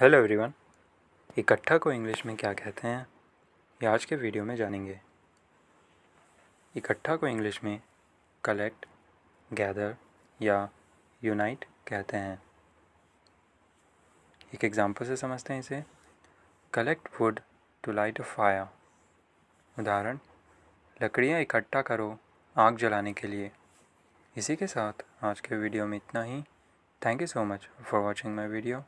hello everyone इकट्ठा को English में क्या कहते हैं ये आज के वीडियो में जानेंगे इकट्ठा को इंग्लिश में कलेक्ट गैदर या यूनाइट कहते हैं एक एग्जांपल से समझते हैं इसे collect wood to light a fire उदाहरण लकड़ियाँ इकट्ठा करो आग जलाने के लिए इसी के साथ आज के वीडियो में इतना ही thank you so much for watching my video